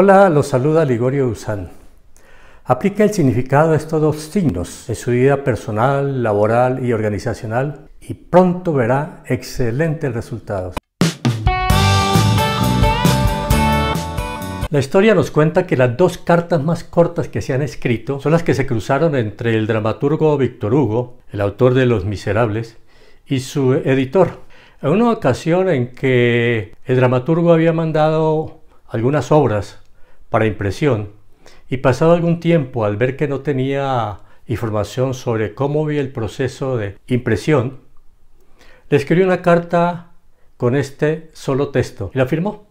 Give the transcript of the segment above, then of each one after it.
Hola, los saluda Ligorio Usán. Aplica el significado de estos dos signos en su vida personal, laboral y organizacional y pronto verá excelentes resultados. La historia nos cuenta que las dos cartas más cortas que se han escrito son las que se cruzaron entre el dramaturgo Víctor Hugo, el autor de Los Miserables, y su editor. En una ocasión en que el dramaturgo había mandado algunas obras para impresión y pasado algún tiempo al ver que no tenía información sobre cómo vi el proceso de impresión, le escribió una carta con este solo texto y la firmó.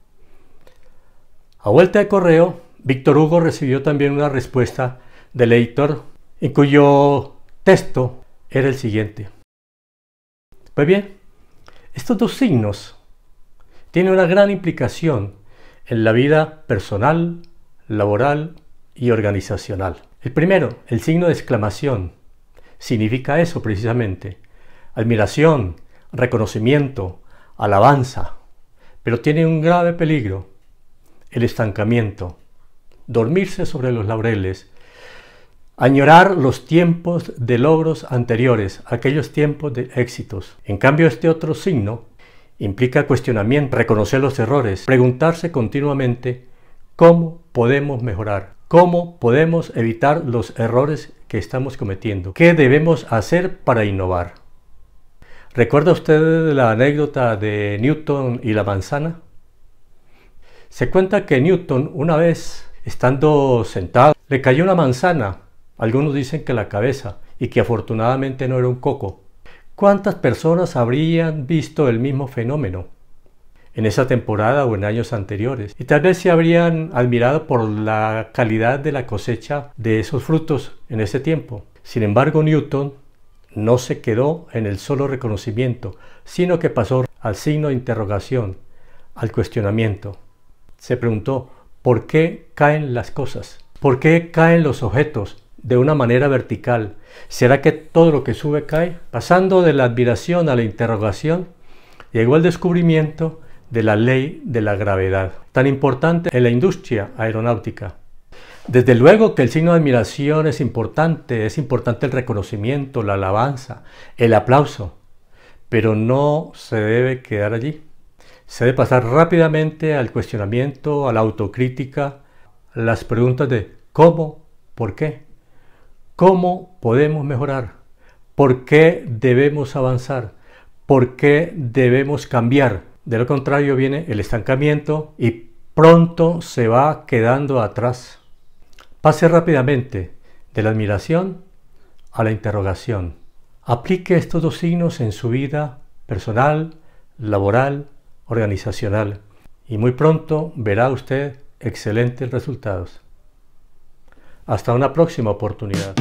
A vuelta de correo, Víctor Hugo recibió también una respuesta del editor en cuyo texto era el siguiente. Pues bien, estos dos signos tienen una gran implicación en la vida personal laboral y organizacional. El primero, el signo de exclamación, significa eso precisamente, admiración, reconocimiento, alabanza, pero tiene un grave peligro, el estancamiento, dormirse sobre los laureles, añorar los tiempos de logros anteriores, aquellos tiempos de éxitos. En cambio, este otro signo implica cuestionamiento, reconocer los errores, preguntarse continuamente cómo podemos mejorar, cómo podemos evitar los errores que estamos cometiendo, qué debemos hacer para innovar. ¿Recuerda usted la anécdota de Newton y la manzana? Se cuenta que Newton una vez, estando sentado, le cayó una manzana, algunos dicen que la cabeza, y que afortunadamente no era un coco. ¿Cuántas personas habrían visto el mismo fenómeno? en esa temporada o en años anteriores. Y tal vez se habrían admirado por la calidad de la cosecha de esos frutos en ese tiempo. Sin embargo, Newton no se quedó en el solo reconocimiento, sino que pasó al signo de interrogación, al cuestionamiento. Se preguntó, ¿por qué caen las cosas? ¿Por qué caen los objetos de una manera vertical? ¿Será que todo lo que sube cae? Pasando de la admiración a la interrogación, llegó al descubrimiento de la ley de la gravedad, tan importante en la industria aeronáutica. Desde luego que el signo de admiración es importante, es importante el reconocimiento, la alabanza, el aplauso, pero no se debe quedar allí. Se debe pasar rápidamente al cuestionamiento, a la autocrítica, las preguntas de cómo, por qué, cómo podemos mejorar, por qué debemos avanzar, por qué debemos cambiar. De lo contrario viene el estancamiento y pronto se va quedando atrás. Pase rápidamente de la admiración a la interrogación. Aplique estos dos signos en su vida personal, laboral, organizacional y muy pronto verá usted excelentes resultados. Hasta una próxima oportunidad.